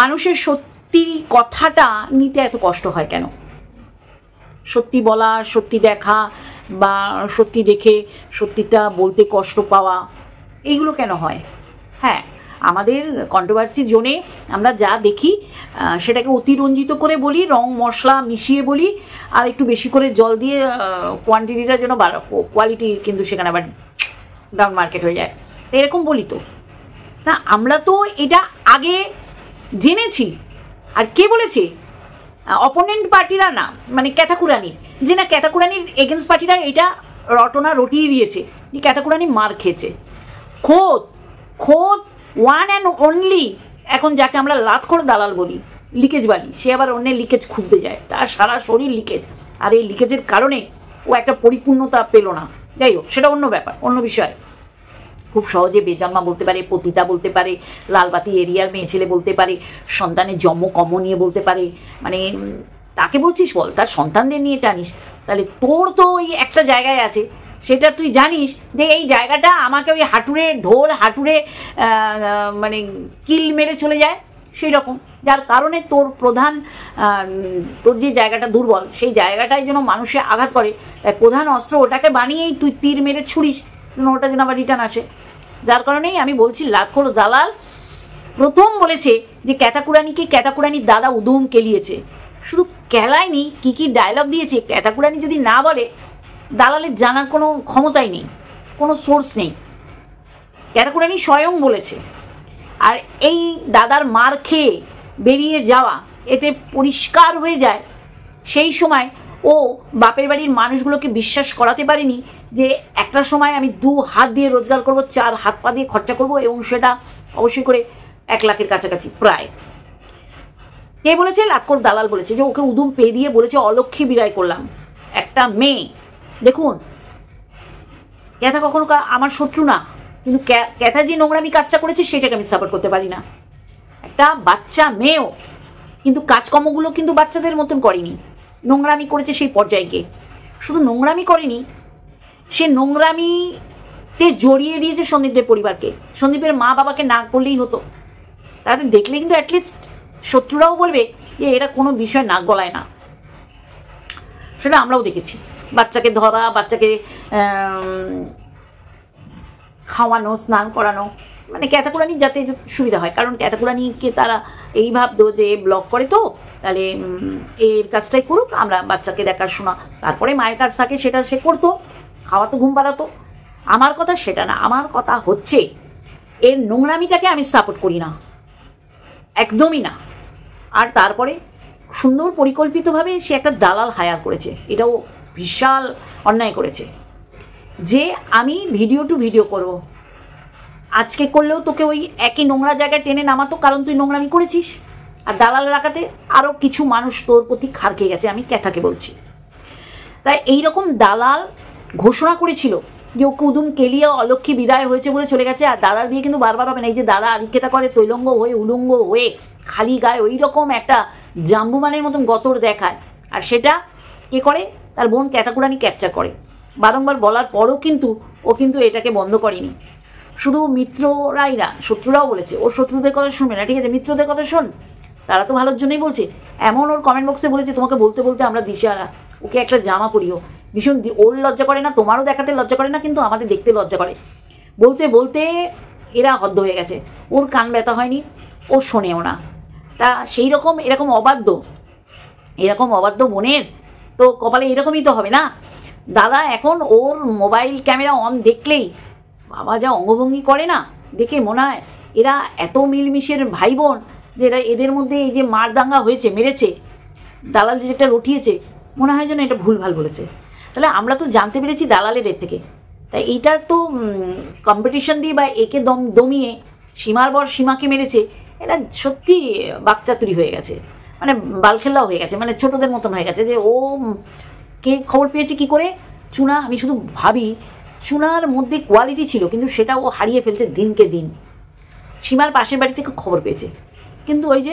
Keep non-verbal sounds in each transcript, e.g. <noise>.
মানুষের সত্যি কথাটা নিতে এত কষ্ট হয় কেন সত্যি বলা সত্যি দেখা বা সত্যি দেখে সত্যিটা বলতে কষ্ট পাওয়া এইগুলো কেন হয় হ্যাঁ আমাদের কন্ট্রোভার্সি জোনে আমরা যা দেখি সেটাকে অতিরঞ্জিত করে বলি রং মশলা মিশিয়ে বলি আর একটু বেশি করে জল দিয়ে কোয়ান্টিটিটা যেন বাড়া কোয়ালিটি কিন্তু সেখানে আবার ডাউন মার্কেট হয়ে যায় এরকম বলি তো না আমরা তো এটা আগে জেনেছি আর কে বলেছে অপোনেন্ট পার্টিরা না মানে ক্যাথাকুরানি যে না ক্যাথাকুরানির এগেনস্ট পার্টিরা এটা রটনা রটিয়ে দিয়েছে যে ক্যাথাকুরানি মার খেয়েছে খোদ খোদ ওয়ান অ্যান্ড অনলি এখন যাকে আমরা করে দালাল বলি লিকেজ বালি সে আবার অন্যের লিকেজ খুঁজতে যায় তার সারা শরীর লিকেজ আর এই লিকেজের কারণে ও একটা পরিপূর্ণতা পেল না যাই হোক সেটা অন্য ব্যাপার অন্য বিষয় খুব সহজে বেজন্মা বলতে পারে পতিতা বলতে পারে লালবাতি এরিয়ার মেয়ে ছেলে বলতে পারে সন্তানের জম কম নিয়ে বলতে পারে মানে তাকে বলছিস বল তার সন্তানদের নিয়ে টানিস তাহলে তোর তো ওই একটা জায়গায় আছে সেটা তুই জানিস যে এই জায়গাটা আমাকে ওই হাঁটুরে ঢোল হাঁটুরে মানে কিল মেরে চলে যায় সেই রকম যার কারণে তোর প্রধান তোর যে জায়গাটা দুর্বল সেই জায়গাটায় যেন মানুষে আঘাত করে তাই প্রধান অস্ত্র ওটাকে বানিয়েই তুই তীর মেরে ছুড়িস ওটা যেন আবার রিটার্ন আসে যার কারণেই আমি বলছি লাখর দালাল প্রথম বলেছে যে ক্যাতাকুরানিকে ক্যাতাকুরানির দাদা উদম কেলিয়েছে শুধু কেলায়নি কি কি ডায়লগ দিয়েছে ক্যাতাকুরানি যদি না বলে দালালের জানার কোনো ক্ষমতাই নেই কোনো সোর্স নেই ক্যাতাকুরানি স্বয়ং বলেছে আর এই দাদার মার খেয়ে বেরিয়ে যাওয়া এতে পরিষ্কার হয়ে যায় সেই সময় ও বাপের বাড়ির মানুষগুলোকে বিশ্বাস করাতে পারেনি যে একটা সময় আমি দু হাত দিয়ে রোজগার করব চার হাত পা দিয়ে খরচা করব এবং সেটা অবশ্যই করে এক লাখের কাছাকাছি প্রায় কে বলেছে লাখর দালাল বলেছে যে ওকে উদুম পেয়ে দিয়ে বলেছে অলক্ষী বিদায় করলাম একটা মেয়ে দেখুন ক্যাথা কখনো আমার শত্রু না কিন্তু ক্যাথা যে নোংরামি কাজটা করেছে সেটাকে আমি সাপোর্ট করতে পারি না একটা বাচ্চা মেয়েও কিন্তু কাজকর্মগুলো কিন্তু বাচ্চাদের মতন করেনি নোংরামি করেছে সেই পর্যায়ে গিয়ে শুধু নোংরামি করেনি সে নোংরামিতে জড়িয়ে দিয়েছে সন্দীপদের পরিবারকে সন্দীপের মা বাবাকে না করলেই হতো তাদের দেখলে কিন্তু অ্যাটলিস্ট শত্রুরাও বলবে যে এরা কোনো বিষয় নাক গলায় না সেটা আমরাও দেখেছি বাচ্চাকে ধরা বাচ্চাকে খাওয়ানো স্নান করানো মানে ক্যাথাকুরানি যাতে সুবিধা হয় কারণ ক্যাথাকুরানিকে তারা এই ভাবতো যে ব্লক করে তো তাহলে এর কাজটাই করুক আমরা বাচ্চাকে দেখাশোনা তারপরে মায়ের কাজ থাকে সেটা সে করতো খাওয়া তো ঘুম পাড়াতো আমার কথা সেটা না আমার কথা হচ্ছে এর নোংরামিটাকে আমি সাপোর্ট করি না একদমই না আর তারপরে সুন্দর পরিকল্পিতভাবে সে একটা দালাল হায়ার করেছে এটাও বিশাল অন্যায় করেছে যে আমি ভিডিও টু ভিডিও করব। আজকে করলেও তোকে ওই একই নোংরা জায়গায় টেনে নামাতো কারণ তুই নোংরামি করেছিস আর দালাল রাখাতে আরও কিছু মানুষ তোর প্রতি খারকে গেছে আমি ক্যাথাকে বলছি তাই এইরকম দালাল ঘোষণা করেছিল যে কুদুম কেলিয়া অলক্ষী বিদায় হয়েছে বলে চলে গেছে আর দাদা দিয়ে কিন্তু বারবার হবে না এই যে দাদা আধিক্যতা করে তৈলঙ্গ হয়ে উলঙ্গ হয়ে খালি গায়ে ওই রকম একটা জাম্বুমানের মতন গতর দেখায় আর সেটা কে করে তার বোন ক্যাতাকুরানি ক্যাপচার করে বারংবার বলার পরও কিন্তু ও কিন্তু এটাকে বন্ধ করেনি শুধু মিত্ররাই না শত্রুরাও বলেছে ওর শত্রুদের কথা শুনবে না ঠিক আছে মিত্রদের কথা শোন তারা তো ভালোর জন্যই বলছে এমন ওর কমেন্ট বক্সে বলেছে তোমাকে বলতে বলতে আমরা দিশারা ওকে একটা জামা পরিও ভীষণ ওর লজ্জা করে না তোমারও দেখাতে লজ্জা করে না কিন্তু আমাদের দেখতে লজ্জা করে বলতে বলতে এরা হদ্দ হয়ে গেছে ওর কান ব্যথা হয়নি ও শোনেও না তা সেই রকম এরকম অবাধ্য এরকম অবাধ্য মনের তো কপালে এরকমই তো হবে না দাদা এখন ওর মোবাইল ক্যামেরা অন দেখলেই বাবা যা অঙ্গভঙ্গি করে না দেখে মনে হয় এরা এত মিলমিশের ভাই বোন যে এরা এদের মধ্যে এই যে মারদাঙ্গা হয়েছে মেরেছে দালাল যেটা রটিয়েছে মনে হয় যেন এটা ভুল ভাল বলেছে তাহলে আমরা তো জানতে পেরেছি দালালের এর থেকে তাই এইটার তো কম্পিটিশন দিয়ে বা একে দম দমিয়ে সীমার বর সীমাকে মেরেছে এটা সত্যি বাকচাতুরি হয়ে গেছে মানে বালখেল্লাও হয়ে গেছে মানে ছোটদের মতন হয়ে গেছে যে ও কে খবর পেয়েছে কি করে চুনা আমি শুধু ভাবি চুনার মধ্যে কোয়ালিটি ছিল কিন্তু সেটা ও হারিয়ে ফেলছে দিনকে দিন সীমার পাশের বাড়ি থেকে খবর পেয়েছে কিন্তু ওই যে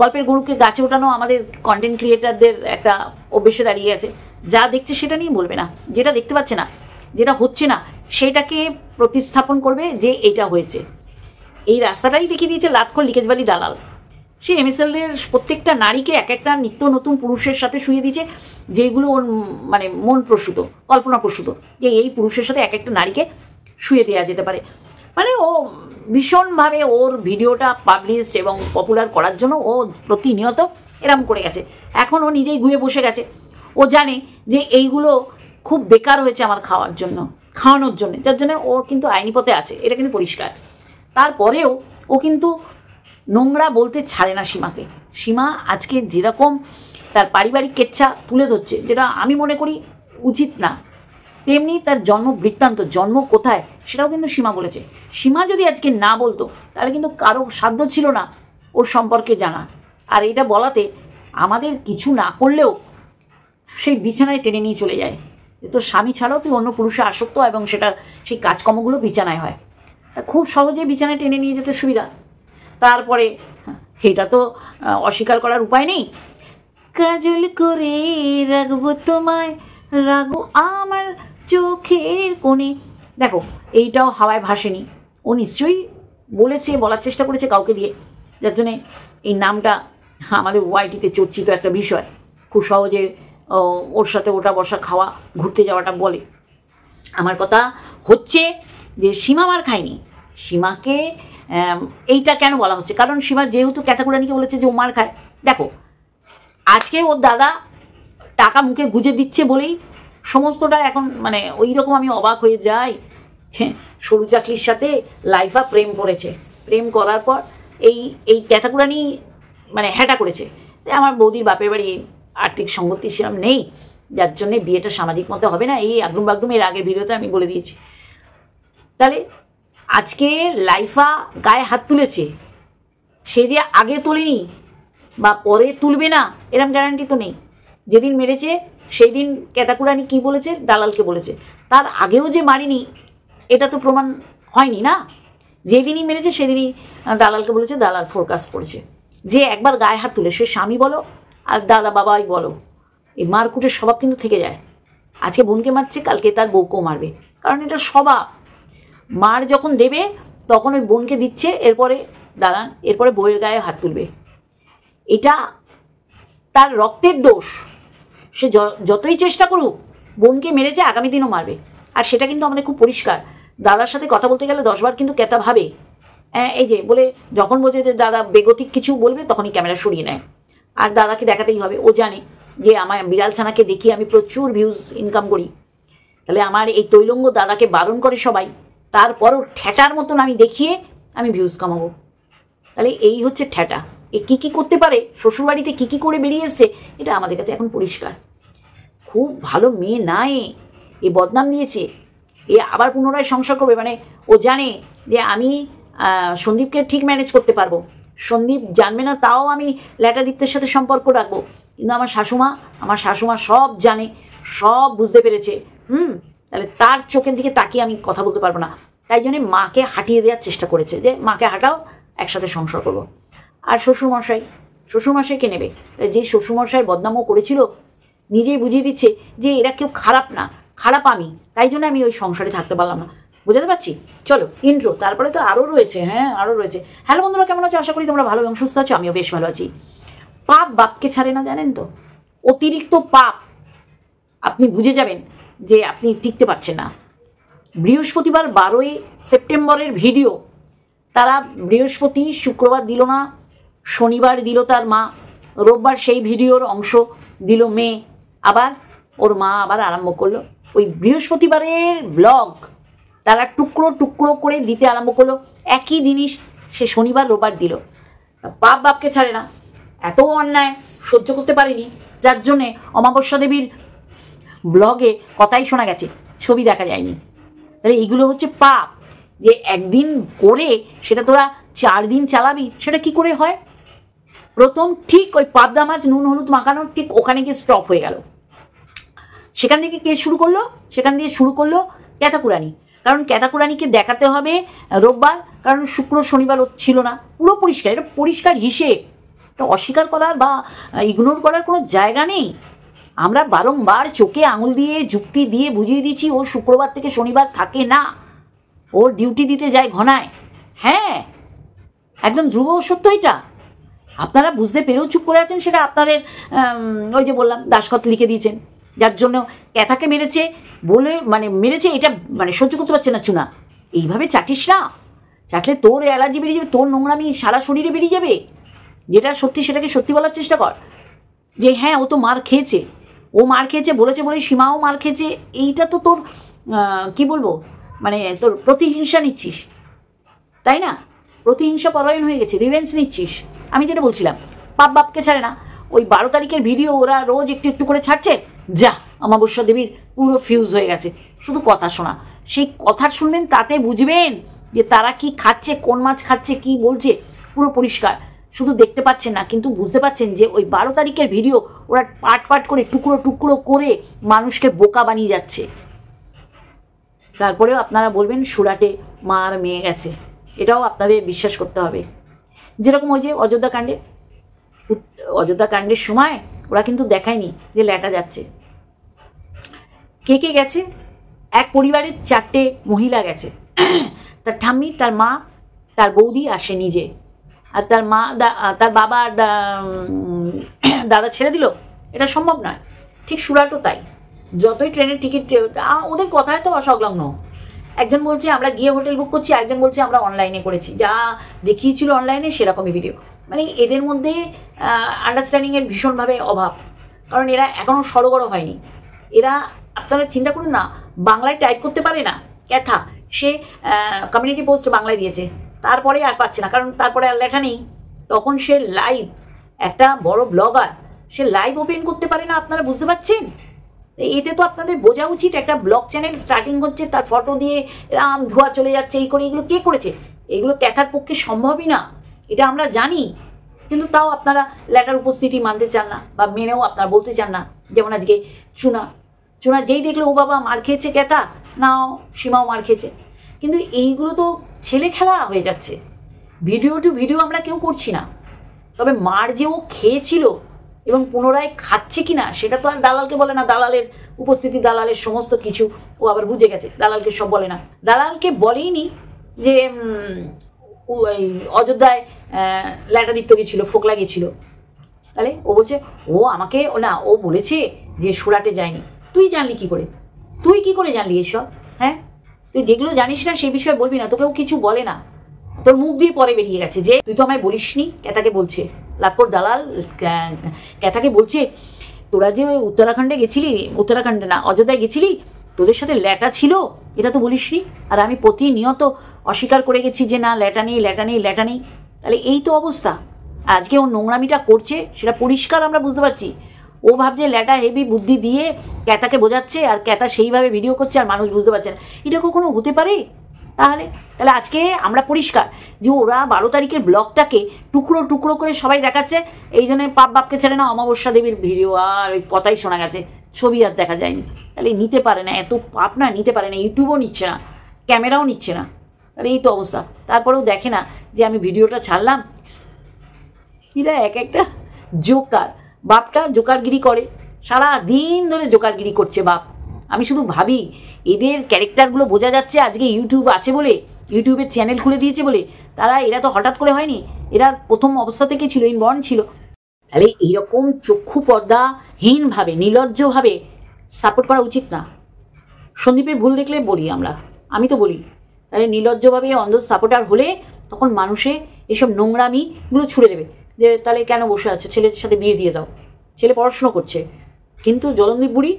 গল্পের গরুকে গাছে ওঠানো আমাদের কন্টেন্ট ক্রিয়েটারদের একটা অভ্যেসে দাঁড়িয়ে আছে যা দেখছে সেটা নিয়ে বলবে না যেটা দেখতে পাচ্ছে না যেটা হচ্ছে না সেটাকে প্রতিস্থাপন করবে যে এটা হয়েছে এই রাস্তাটাই দেখিয়ে দিয়েছে লাতখর লিকেজবালি দালাল সে এমএসএলদের প্রত্যেকটা নারীকে এক একটা নিত্য নতুন পুরুষের সাথে শুয়ে দিয়েছে যেগুলো ওর মানে মন প্রসূত কল্পনা প্রসূত যে এই পুরুষের সাথে এক একটা নারীকে শুয়ে দেওয়া যেতে পারে মানে ও ভীষণভাবে ওর ভিডিওটা পাবলিশ এবং পপুলার করার জন্য ও প্রতিনিয়ত এরম করে গেছে এখন ও নিজেই গুয়ে বসে গেছে ও জানে যে এইগুলো খুব বেকার হয়েছে আমার খাওয়ার জন্য খাওয়ানোর জন্য যার জন্য ওর কিন্তু আইনি পথে আছে এটা কিন্তু পরিষ্কার তারপরেও ও কিন্তু নোংরা বলতে ছাড়ে না সীমাকে সীমা আজকে যেরকম তার পারিবারিক কেচ্ছা তুলে ধরছে যেটা আমি মনে করি উচিত না তেমনি তার জন্ম বৃত্তান্ত জন্ম কোথায় সেটাও কিন্তু সীমা বলেছে সীমা যদি আজকে না বলতো তাহলে কিন্তু কারো সাধ্য ছিল না ওর সম্পর্কে জানা আর এটা বলাতে আমাদের কিছু না করলেও সেই বিছানায় টেনে নিয়ে চলে যায় তো স্বামী ছাড়াও তুই অন্য পুরুষে আসক্ত এবং সেটা সেই কাজকর্মগুলো বিছানায় হয় তা খুব সহজে বিছানায় টেনে নিয়ে যেতে সুবিধা তারপরে হ্যাঁ, এটা তো অস্বীকার করার উপায় নেই কাজল করে রাখবো তোমায় রাগু আমার চোখের কোণে দেখো এইটাও হাওয়ায় ভাসেনি ও নিশ্চয়ই বলেছে বলার চেষ্টা করেছে কাউকে দিয়ে যার জন্যে এই নামটা আমাদের ওয়াইটিতে চর্চিত একটা বিষয় খুব সহজে ওর সাথে ওটা বসা খাওয়া ঘুরতে যাওয়াটা বলে আমার কথা হচ্ছে যে সীমা আমার খায়নি সীমাকে এইটা কেন বলা হচ্ছে কারণ সীমা যেহেতু ক্যাথাকুরানিকে বলেছে যে ও মার খায় দেখো আজকে ওর দাদা টাকা মুখে গুজে দিচ্ছে বলেই সমস্তটা এখন মানে ওই রকম আমি অবাক হয়ে যাই হ্যাঁ সরু চাকলির সাথে লাইফা প্রেম করেছে প্রেম করার পর এই এই ক্যাথাকুরানি মানে হ্যাটা করেছে তাই আমার বৌদির বাপের বাড়ি আর্থিক সঙ্গতি সেরম নেই যার জন্যে বিয়েটা সামাজিক মতো হবে না এই আগ্রুম বাগ্রুম এর আগের ভিডিওতে আমি বলে দিয়েছি তাহলে আজকে লাইফা গায়ে হাত তুলেছে সে যে আগে তোলেনি বা পরে তুলবে না এরম গ্যারান্টি তো নেই যেদিন মেরেছে সেই দিন ক্যাতাকুরানি কী বলেছে দালালকে বলেছে তার আগেও যে মারিনি এটা তো প্রমাণ হয়নি না যেদিনই মেরেছে সেদিনই দালালকে বলেছে দালাল ফোরকাস্ট করেছে যে একবার গায়ে হাত তুলে সে স্বামী বলো আর দাদা বাবাই বলো এই মারকুটের স্বভাব কিন্তু থেকে যায় আজকে বোনকে মারছে কালকে তার বউকেও মারবে কারণ এটা স্বভাব মার যখন দেবে তখন ওই বোনকে দিচ্ছে এরপরে দাঁড়ান এরপরে বইয়ের গায়ে হাত তুলবে এটা তার রক্তের দোষ সে যতই চেষ্টা করুক বোনকে মেরেছে আগামী দিনও মারবে আর সেটা কিন্তু আমাদের খুব পরিষ্কার দাদার সাথে কথা বলতে গেলে দশবার কিন্তু ক্যাতা ভাবে এই যে বলে যখন বোঝে যে দাদা বেগতিক কিছু বলবে তখনই ক্যামেরা সরিয়ে নেয় আর দাদাকে দেখাতেই হবে ও জানে যে আমার বিড়াল ছানাকে দেখি আমি প্রচুর ভিউজ ইনকাম করি তাহলে আমার এই তৈলঙ্গ দাদাকে বারণ করে সবাই তারপরও ঠেটার মতন আমি দেখিয়ে আমি ভিউজ কামাবো তাহলে এই হচ্ছে ঠেটা এ কী কী করতে পারে শ্বশুরবাড়িতে কী কী করে বেরিয়ে এসছে এটা আমাদের কাছে এখন পরিষ্কার খুব ভালো মেয়ে না এ বদনাম দিয়েছে এ আবার পুনরায় সংসার করবে মানে ও জানে যে আমি সন্দীপকে ঠিক ম্যানেজ করতে পারবো সন্দীপ জানবে না তাও আমি ল্যাটাদীপ্তের সাথে সম্পর্ক রাখবো কিন্তু আমার শাশুমা আমার শাশুমা সব জানে সব বুঝতে পেরেছে হুম তাহলে তার চোখের দিকে তাকিয়ে আমি কথা বলতে পারবো না তাই জন্যে মাকে হাঁটিয়ে দেওয়ার চেষ্টা করেছে যে মাকে হাঁটাও একসাথে সংসার করবো আর শ্বশুরমশাই শ্বশুরমশাইকে নেবে যে শ্বশুরমশাই বদনামও করেছিল নিজেই বুঝিয়ে দিচ্ছে যে এরা কেউ খারাপ না খারাপ আমি তাই জন্য আমি ওই সংসারে থাকতে পারলাম না বুঝাতে পারছি চলো ইন্ট্রো তারপরে তো আরও রয়েছে হ্যাঁ আরও রয়েছে হ্যালো বন্ধুরা কেমন আছো আশা করি তোমরা ভালো এবং সুস্থ আছো আমিও বেশ ভালো আছি পাপ বাপকে ছাড়ে না জানেন তো অতিরিক্ত পাপ আপনি বুঝে যাবেন যে আপনি টিকতে পারছেন না বৃহস্পতিবার বারোই সেপ্টেম্বরের ভিডিও তারা বৃহস্পতি শুক্রবার দিল না শনিবার দিল তার মা রোববার সেই ভিডিওর অংশ দিল মেয়ে আবার ওর মা আবার আরম্ভ করলো ওই বৃহস্পতিবারের ব্লগ তারা টুকরো টুকরো করে দিতে আরম্ভ করলো একই জিনিস সে শনিবার রোববার দিল বাপ বাপকে ছাড়ে না এত অন্যায় সহ্য করতে পারিনি যার জন্যে অমাবস্যা দেবীর ব্লগে কথাই শোনা গেছে ছবি দেখা যায়নি তাহলে এগুলো হচ্ছে পাপ যে একদিন করে সেটা তোরা চার দিন চালাবি সেটা কি করে হয় প্রথম ঠিক ওই পাবদা মাছ নুন হলুদ মাখানো ঠিক ওখানে গিয়ে স্টপ হয়ে গেল সেখান থেকে কে শুরু করলো সেখান দিয়ে শুরু করলো ক্যাথাকুরানি কারণ ক্যাথাকুরানিকে দেখাতে হবে রোববার কারণ শুক্র শনিবার ছিল না পুরো পরিষ্কার এটা পরিষ্কার হিসেব এটা অস্বীকার করার বা ইগনোর করার কোনো জায়গা নেই আমরা বারংবার চোখে আঙুল দিয়ে যুক্তি দিয়ে বুঝিয়ে দিচ্ছি ও শুক্রবার থেকে শনিবার থাকে না ওর ডিউটি দিতে যায় ঘনায় হ্যাঁ একদম ধ্রুব সত্য এটা আপনারা বুঝতে পেরেও চুপ করে আছেন সেটা আপনাদের ওই যে বললাম দাসকত লিখে দিয়েছেন যার জন্য ক্যাথাকে মেরেছে বলে মানে মেরেছে এটা মানে সহ্য করতে পারছে না চুনা এইভাবে চাটিস না চাটলে তোর অ্যালার্জি বেরিয়ে যাবে তোর নোংরামি সারা শরীরে বেরিয়ে যাবে যেটা সত্যি সেটাকে সত্যি বলার চেষ্টা কর যে হ্যাঁ ও তো মার খেয়েছে ও মার খেয়েছে বলেছে বলে সীমাও মার খেয়েছে এইটা তো তোর কি বলবো মানে তোর প্রতিহিংসা নিচ্ছিস তাই না প্রতিহিংসা পরায়ণ হয়ে গেছে রিভেন্স নিচ্ছিস আমি যেটা বলছিলাম পাপ বাপকে ছাড়ে না ওই বারো তারিখের ভিডিও ওরা রোজ একটু একটু করে ছাড়ছে যা অমাবস্যা দেবীর পুরো ফিউজ হয়ে গেছে শুধু কথা শোনা সেই কথা শুনবেন তাতে বুঝবেন যে তারা কি খাচ্ছে কোন মাছ খাচ্ছে কি বলছে পুরো পরিষ্কার শুধু দেখতে পাচ্ছেন না কিন্তু বুঝতে পাচ্ছেন যে ওই বারো তারিখের ভিডিও ওরা পাট পাট করে টুকরো টুকরো করে মানুষকে বোকা বানিয়ে যাচ্ছে তারপরেও আপনারা বলবেন সুরাটে মার মেয়ে গেছে এটাও আপনাদের বিশ্বাস করতে হবে যেরকম ওই যে অযোধ্যা কাণ্ডে অযোধ্যা কাণ্ডের সময় ওরা কিন্তু দেখায়নি যে ল্যাটা যাচ্ছে কে কে গেছে এক পরিবারের চারটে মহিলা গেছে তার ঠাম্মি তার মা তার বৌদি আসে নিজে আর তার মা তার বাবা <coughs> দাদা ছেড়ে দিল এটা সম্ভব নয় ঠিক সুরাটও তাই যতই ট্রেনের টিকিট ওদের কথায় তো অসংলগ্ন একজন বলছে আমরা গিয়ে হোটেল বুক করছি একজন বলছে আমরা অনলাইনে করেছি যা দেখিয়েছিল অনলাইনে সেরকমই ভিডিও মানে এদের মধ্যে আন্ডারস্ট্যান্ডিংয়ের ভীষণভাবে অভাব কারণ এরা এখনও সড়গড় হয়নি এরা আপনারা চিন্তা করুন না বাংলায় টাইপ করতে পারে না ক্যাথা সে কমিউনিটি পোস্ট বাংলায় দিয়েছে তারপরে আর পাচ্ছে না কারণ তারপরে আর লেখা নেই তখন সে লাইভ একটা বড় ব্লগার সে লাইভ ওপেন করতে পারে না আপনারা বুঝতে পারছেন এতে তো আপনাদের বোঝা উচিত একটা ব্লক চ্যানেল স্টার্টিং হচ্ছে তার ফটো দিয়ে রাম ধোয়া চলে যাচ্ছে এই করে এগুলো কে করেছে এগুলো ক্যাথার পক্ষে সম্ভবই না এটা আমরা জানি কিন্তু তাও আপনারা লেটার উপস্থিতি মানতে চান না বা মেনেও আপনারা বলতে চান না যেমন আজকে চুনা চুনা যেই দেখলো ও বাবা মার খেয়েছে ক্যাথা নাও সীমাও মার খেয়েছে কিন্তু এইগুলো তো ছেলে খেলা হয়ে যাচ্ছে ভিডিও টু ভিডিও আমরা কেউ করছি না তবে মার যে ও খেয়েছিল এবং পুনরায় খাচ্ছে কি না সেটা তো আর দালালকে বলে না দালালের উপস্থিতি দালালের সমস্ত কিছু ও আবার বুঝে গেছে দালালকে সব বলে না দালালকে বলেইনি যে ওই অযোধ্যায় ল্যাটাদিত্য গেছিলো ফোকলা গেছিলো তাহলে ও বলছে ও আমাকে না ও বলেছে যে সুরাটে যায়নি তুই জানলি কি করে তুই কি করে জানলি এসব হ্যাঁ তুই যেগুলো জানিস না সেই বিষয়ে বলবি না তোকেও কিছু বলে না তোর মুখ দিয়ে পরে বেরিয়ে গেছে যে তুই তো আমায় বলিসনি ক্যাটাকে বলছে লাটকর দালাল ক্যাথাকে বলছে তোরা যে উত্তরাখণ্ডে গেছিলি উত্তরাখণ্ডে না অযোধ্যায় গেছিলি তোদের সাথে ল্যাটা ছিল এটা তো বলিসনি আর আমি প্রতিনিয়ত অস্বীকার করে গেছি যে না ল্যাটা নেই ল্যাটা নেই ল্যাটা নেই তাহলে এই তো অবস্থা আজকে ও নোংরামিটা করছে সেটা পরিষ্কার আমরা বুঝতে পারছি ও ভাবছে ল্যাটা হেভি বুদ্ধি দিয়ে ক্যাতাকে বোঝাচ্ছে আর ক্যাতা সেইভাবে ভিডিও করছে আর মানুষ বুঝতে পারছে না এটা কখনো হতে পারে তাহলে তাহলে আজকে আমরা পরিষ্কার যে ওরা বারো তারিখের ব্লগটাকে টুকরো টুকরো করে সবাই দেখাচ্ছে এই জন্য পাপ বাপকে ছেড়ে না অমাবস্যা দেবীর ভিডিও আর ওই কথাই শোনা গেছে ছবি আর দেখা যায়নি তাহলে নিতে পারে না এত পাপ না নিতে পারে না ইউটিউবও নিচ্ছে না ক্যামেরাও নিচ্ছে না তাহলে এই তো অবস্থা তারপরেও দেখে না যে আমি ভিডিওটা ছাড়লাম এরা এক একটা জোকার বাপটা জোকারগিরি করে সারা দিন ধরে জোকারগিরি করছে বাপ আমি শুধু ভাবি এদের ক্যারেক্টারগুলো বোঝা যাচ্ছে আজকে ইউটিউব আছে বলে ইউটিউবের চ্যানেল খুলে দিয়েছে বলে তারা এরা তো হঠাৎ করে হয়নি এরা প্রথম অবস্থা থেকে ছিল ইনবর্ন ছিল তাহলে এইরকম চক্ষু পর্দাহীনভাবে নির্লজ্জভাবে সাপোর্ট করা উচিত না সন্দীপের ভুল দেখলে বলি আমরা আমি তো বলি তাহলে নির্লজ্জভাবে অন্ধ সাপোর্টার হলে তখন মানুষে এসব নোংরামিগুলো ছুড়ে দেবে যে তাহলে কেন বসে আছে ছেলের সাথে বিয়ে দিয়ে দাও ছেলে পড়াশুনো করছে কিন্তু জলন্দীপ বুড়ি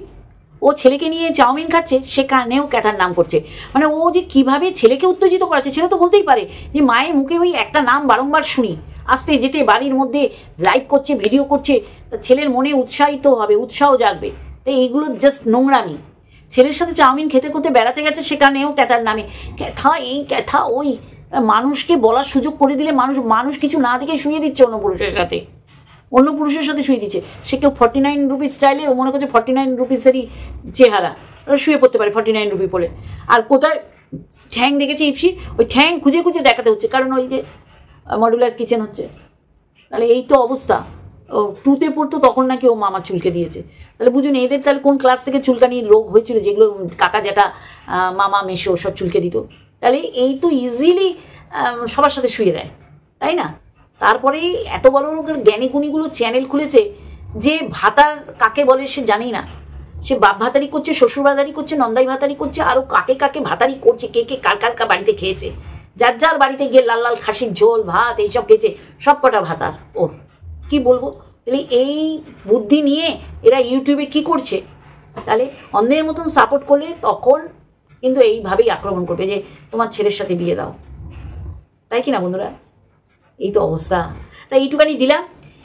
ও ছেলেকে নিয়ে চাউমিন খাচ্ছে সেখানেও ক্যাথার নাম করছে মানে ও যে কিভাবে ছেলেকে উত্তেজিত করাচ্ছে ছেলে তো বলতেই পারে যে মায়ের মুখে ওই একটা নাম বারংবার শুনি আসতে যেতে বাড়ির মধ্যে লাইক করছে ভিডিও করছে তা ছেলের মনে উৎসাহিত হবে উৎসাহ জাগবে তাই এইগুলো জাস্ট নোংরামি ছেলের সাথে চাউমিন খেতে খেতে বেড়াতে গেছে সেখানেও ক্যাথার নামে ক্যাথা এই ক্যাথা ওই মানুষকে বলার সুযোগ করে দিলে মানুষ মানুষ কিছু না দেখে শুয়ে দিচ্ছে অন্য পুরুষের সাথে অন্য পুরুষের সাথে শুয়ে দিচ্ছে সে কেউ ফর্টি নাইন রুপিস চাইলে ও মনে করছে ফর্টি নাইন রুপিসেরই চেহারা শুয়ে পড়তে পারে ফর্টি নাইন রুপি পরে আর কোথায় ঠ্যাং দেখেছি ইপসি ওই ঠ্যাং খুঁজে খুঁজে দেখাতে হচ্ছে কারণ ওই যে মডুলার কিচেন হচ্ছে তাহলে এই তো অবস্থা ও টুতে পড়তো তখন নাকি ও মামা চুলকে দিয়েছে তাহলে বুঝুন এদের তাহলে কোন ক্লাস থেকে চুলকানির রোগ হয়েছিল যেগুলো কাকা জ্যাটা মামা মেশো সব চুলকে দিত তাহলে এই তো ইজিলি সবার সাথে শুয়ে দেয় তাই না তারপরে এত বড় লোকের গুণীগুলো চ্যানেল খুলেছে যে ভাতার কাকে বলে সে জানি না সে বাপ ভাতারি করছে শ্বশুর ভাতারি করছে নন্দাই ভাতারি করছে আরও কাকে কাকে ভাতারি করছে কে কে কার কার বাড়িতে খেয়েছে যার যার বাড়িতে গিয়ে লাল লাল খাসির ঝোল ভাত এইসব খেয়েছে সব কটা ভাতার ও কি বলবো তাহলে এই বুদ্ধি নিয়ে এরা ইউটিউবে কি করছে তাহলে অন্যের মতন সাপোর্ট করলে তখন কিন্তু এইভাবেই আক্রমণ করবে যে তোমার ছেলের সাথে বিয়ে দাও তাই কি না বন্ধুরা এই তো অবস্থা তাই এইটুখানি দিলাম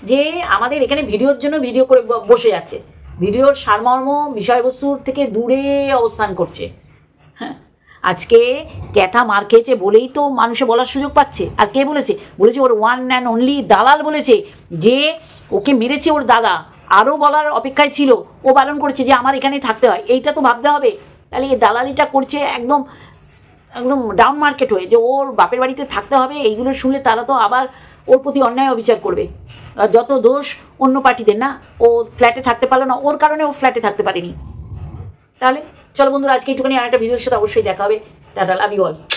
যে আমাদের এখানে ভিডিওর জন্য ভিডিও করে বসে যাচ্ছে ভিডিওর সারমর্ম বিষয়বস্তুর থেকে দূরে অবস্থান করছে হ্যাঁ, আজকে ক্যাথা মার খেয়েছে বলেই তো মানুষে বলার সুযোগ পাচ্ছে আর কে বলেছে বলেছে ওর ওয়ান অ্যান্ড অনলি দালাল বলেছে যে ওকে মেরেছে ওর দাদা আরও বলার অপেক্ষায় ছিল ও বারণ করেছে যে আমার এখানে থাকতে হয় এইটা তো ভাবতে হবে তাহলে এই দালালিটা করছে একদম একদম ডাউন মার্কেট হয়ে যে ওর বাপের বাড়িতে থাকতে হবে এইগুলো শুনলে তারা তো আবার ওর প্রতি অন্যায় অবিচার করবে যত দোষ অন্য পার্টিদের না ও ফ্ল্যাটে থাকতে পারলো না ওর কারণে ও ফ্ল্যাটে থাকতে পারেনি তাহলে চলো বন্ধুরা আজকে একটুখানি আর একটা ভিডিওর সাথে অবশ্যই দেখা হবে টাটা লাভ ইউ অল